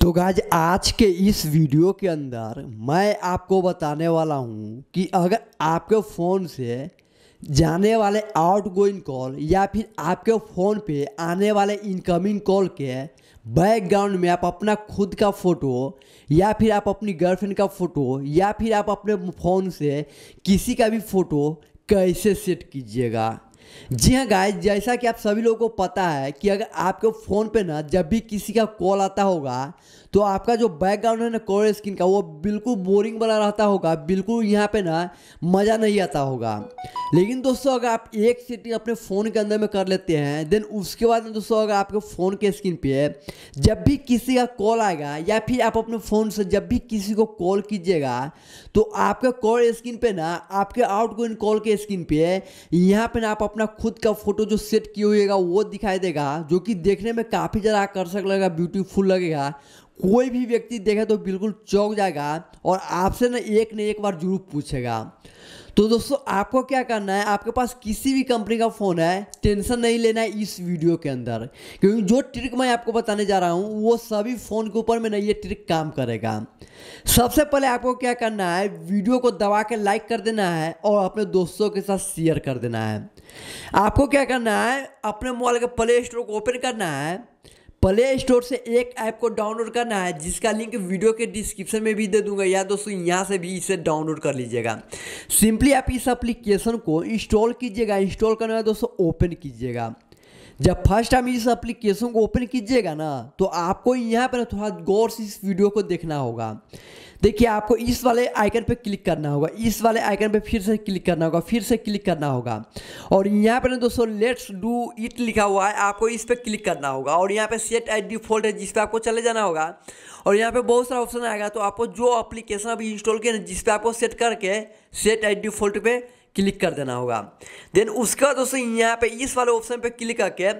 तो गाज आज के इस वीडियो के अंदर मैं आपको बताने वाला हूँ कि अगर आपके फ़ोन से जाने वाले आउट गोइंग कॉल या फिर आपके फ़ोन पे आने वाले इनकमिंग कॉल के बैकग्राउंड में आप अपना खुद का फ़ोटो या फिर आप अपनी गर्लफ्रेंड का फ़ोटो या फिर आप अपने फ़ोन से किसी का भी फ़ोटो कैसे सेट कीजिएगा जी हाँ गाय जैसा कि आप सभी लोगों को पता है कि अगर आपके फ़ोन पे ना जब भी किसी का कॉल आता होगा तो आपका जो बैकग्राउंड है ना कोर स्किन का वो बिल्कुल बोरिंग बना रहता होगा बिल्कुल यहाँ पे ना मज़ा नहीं आता होगा लेकिन दोस्तों अगर आप एक सेटिंग अपने फ़ोन के अंदर में कर लेते हैं देन उसके बाद में दोस्तों अगर आपके फ़ोन के स्क्रीन पे जब भी किसी का कॉल आएगा या फिर आप अपने फ़ोन से जब भी किसी को कॉल कीजिएगा तो आपके कॉल स्क्रीन पे ना आपके आउट कॉल के स्क्रीन पे यहाँ पे ना आप अपना खुद का फ़ोटो जो सेट किया हुएगा वो दिखाई देगा जो कि देखने में काफ़ी ज़्यादा आकर्षक लगेगा ब्यूटीफुल लगेगा कोई भी व्यक्ति देखे तो बिल्कुल चौंक जाएगा और आपसे ना एक न एक बार जरूर पूछेगा तो दोस्तों आपको क्या करना है आपके पास किसी भी कंपनी का फ़ोन है टेंशन नहीं लेना है इस वीडियो के अंदर क्योंकि जो ट्रिक मैं आपको बताने जा रहा हूँ वो सभी फ़ोन के ऊपर में नहीं ये ट्रिक काम करेगा सबसे पहले आपको क्या करना है वीडियो को दबा के लाइक कर देना है और अपने दोस्तों के साथ शेयर कर देना है आपको क्या करना है अपने मोबाइल के प्ले स्टोर को ओपन करना है प्ले स्टोर से एक ऐप को डाउनलोड करना है जिसका लिंक वीडियो के डिस्क्रिप्शन में भी दे दूंगा या दोस्तों यहाँ से भी इसे डाउनलोड कर लीजिएगा सिंपली आप इस एप्लीकेशन को इंस्टॉल कीजिएगा इंस्टॉल करना है दोस्तों ओपन कीजिएगा जब फर्स्ट टाइम इस एप्लीकेशन को ओपन कीजिएगा ना तो आपको यहाँ पर थोड़ा गौर से इस वीडियो को देखना होगा देखिए आपको इस वाले आइकन पे क्लिक करना होगा इस वाले आइकन पे फिर से क्लिक करना होगा फिर से क्लिक करना होगा और यहाँ पर दोस्तों लेट्स डू इट लिखा हुआ है आपको इस पर क्लिक करना होगा और यहाँ पे सेट एट डिफॉल्ट है जिस आपको चले जाना होगा और यहाँ पर बहुत सारा ऑप्शन आएगा तो आपको जो अप्लीकेशन अभी इंस्टॉल किया जिस पर आपको सेट करके सेट एट डिफॉल्ट पे क्लिक कर देना होगा देन उसका दोस्तों यहाँ पे इस वाले ऑप्शन पे क्लिक करके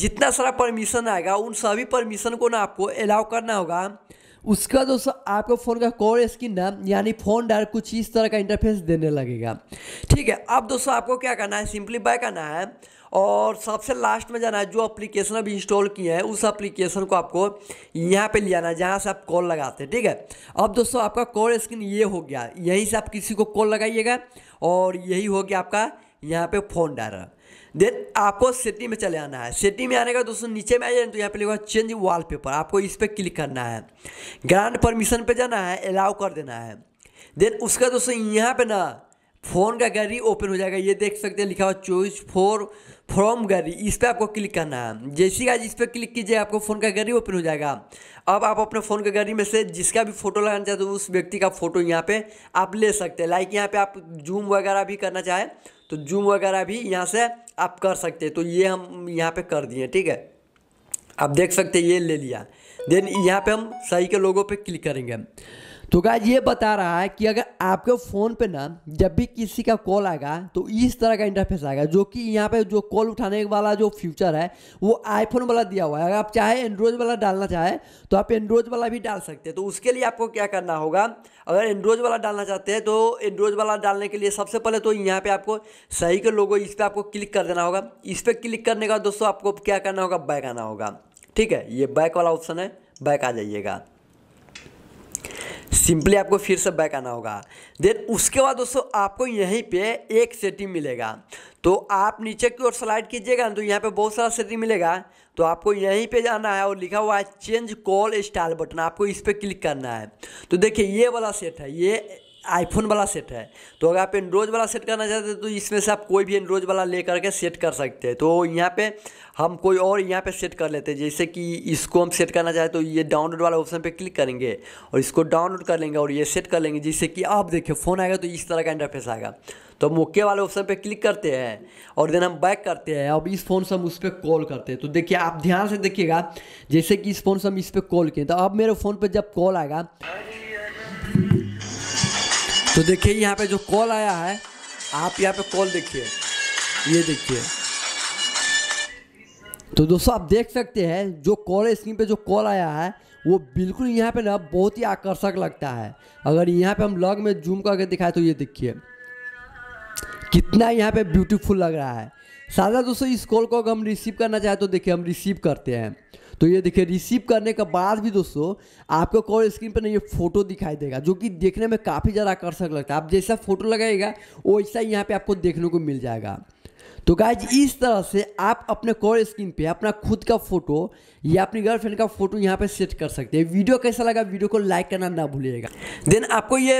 जितना सारा परमिशन आएगा उन सभी परमिशन को ना आपको अलाउ करना होगा उसका दोस्तों आपको फ़ोन का कोर स्क्रीन ना यानी फ़ोन डायर कुछ इस तरह का इंटरफेस देने लगेगा ठीक है अब दोस्तों आपको क्या करना है सिंप्लीफाई करना है और सबसे लास्ट में जाना है जो एप्लीकेशन अभी इंस्टॉल किए हैं उस एप्लीकेशन को आपको यहाँ पे ले आना है जहाँ से आप कॉल लगाते हैं ठीक है अब दोस्तों आपका कॉल स्क्रीन ये हो गया यहीं से आप किसी को कॉल लगाइएगा और यही हो गया आपका यहाँ पे फ़ोन डायर देन आपको सिटी में चले आना है सिटी में आने का दोस्तों नीचे में आ जाए तो यहाँ पे लिखा चेंज वॉलपेपर आपको इस पर क्लिक करना है ग्रांड परमिशन पे जाना है अलाउ कर देना है देन उसका दोस्तों यहाँ पे ना फ़ोन का गैलरी ओपन हो जाएगा ये देख सकते हैं लिखा हुआ चूज फोर फ्रॉम गैलरी इस पर आपको क्लिक करना है जैसी ही आज इस पर क्लिक कीजिए आपको फ़ोन का गैलरी ओपन हो जाएगा अब आप अपने फ़ोन के गैलरी में से जिसका भी फोटो लगाना चाहते हो उस व्यक्ति का फ़ोटो यहाँ पे आप ले सकते हैं लाइक यहाँ पे आप जूम वगैरह भी करना चाहें तो जूम वगैरह भी यहाँ से आप कर सकते हैं तो ये हम यहाँ पे कर दिए ठीक है आप देख सकते हैं ये ले लिया देन यहाँ पे हम सही के लोगों पे क्लिक करेंगे तो गाय ये बता रहा है कि अगर आपके फ़ोन पे ना जब भी किसी का कॉल आएगा तो इस तरह का इंटरफेस आएगा जो कि यहाँ पे जो कॉल उठाने वाला जो फ्यूचर है वो आईफोन वाला दिया हुआ है अगर आप चाहे एंड्रॉयज वाला डालना चाहे तो आप एंड्रॉयज वाला भी डाल सकते हैं तो उसके लिए आपको क्या करना होगा अगर एंड्रॉयज वाला डालना चाहते हैं तो एंड्रॉयज वाला डालने के लिए सबसे पहले तो यहाँ पर आपको सही के लोगों इस पर आपको क्लिक कर देना होगा इस पर क्लिक करने का दोस्तों आपको क्या करना होगा बैक आना होगा ठीक है ये बैक वाला ऑप्शन है बैक आ जाइएगा सिंपली आपको फिर से बैक आना होगा देन उसके बाद दोस्तों आपको यहीं पे एक सेटिंग मिलेगा तो आप नीचे की ओर स्लाइड कीजिएगा ना तो यहाँ पे बहुत सारा सेटिंग मिलेगा तो आपको यहीं पे जाना है और लिखा हुआ है चेंज कॉल स्टाइल बटन आपको इस पर क्लिक करना है तो देखिए ये वाला सेट है ये आईफोन वाला सेट है तो अगर आप एंड्रॉयड वाला सेट करना चाहते हैं तो इसमें से आप कोई भी एंड्रॉयड वाला ले करके सेट कर सकते हैं तो यहाँ पे हम कोई और यहाँ पे सेट कर लेते हैं जैसे कि इसको हम सेट करना चाहें तो ये डाउनलोड वाला ऑप्शन पे क्लिक करेंगे और इसको डाउनलोड कर लेंगे और ये सेट कर लेंगे जिससे कि आप देखिए फ़ोन आएगा तो इस तरह का इंटरफेस आएगा तो हम ओके वाले ऑप्शन पे क्लिक करते हैं और देन हम बैक करते हैं अब इस फ़ोन से हम उस पर कॉल करते हैं तो देखिए आप ध्यान से देखिएगा जैसे कि इस फ़ोन से हम इस पर कॉल किए तो अब मेरे फ़ोन पर जब कॉल आएगा तो देखिए यहाँ पे जो कॉल आया है आप यहाँ पे कॉल देखिए ये देखिए तो दोस्तों आप देख सकते हैं जो कॉल स्क्रीन पे जो कॉल आया है वो बिल्कुल यहाँ पे ना बहुत ही आकर्षक लगता है अगर यहाँ पे हम लॉग में जूम करके दिखाए तो ये देखिए कितना यहाँ पे ब्यूटीफुल लग रहा है सादा दोस्तों इस कॉल को अगर हम रिसीव करना चाहें तो देखिए हम रिसीव करते हैं तो ये देखिए रिसीव करने के बाद भी दोस्तों आपको कॉल स्क्रीन पर ये फोटो दिखाई देगा जो कि देखने में काफ़ी ज़्यादा आकर्षक लगता है आप जैसा फोटो लगाएगा वैसा यहाँ पर आपको देखने को मिल जाएगा तो गाइज इस तरह से आप अपने कॉल स्क्रीन पे अपना खुद का फोटो या अपनी गर्लफ्रेंड का फोटो यहाँ पे सेट कर सकते हैं वीडियो कैसा लगा वीडियो को लाइक करना ना भूलिएगा देन आपको ये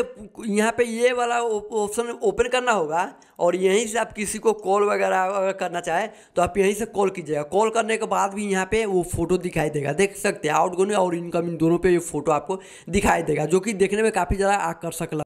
यहाँ पे ये वाला ऑप्शन ओपन करना होगा और यहीं से आप किसी को कॉल वगैरह अगर करना चाहे तो आप यहीं से कॉल कीजिएगा कॉल करने के बाद भी यहाँ पे वो फोटो दिखाई देगा देख सकते हैं आउटगोइंग और इनकमिंग दोनों पे ये फोटो आपको दिखाई देगा जो कि देखने में काफ़ी ज़्यादा आकर्षक लगा